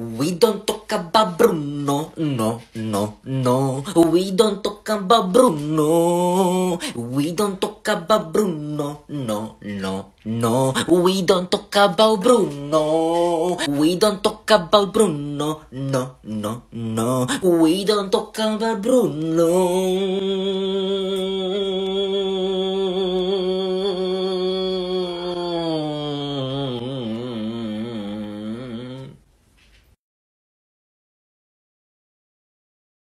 We don't talk about Bruno, no, no, no. We don't talk about Bruno. We don't talk about Bruno, no, no, no. We don't talk about Bruno. We don't talk about Bruno, no, no, no. We don't talk about Bruno.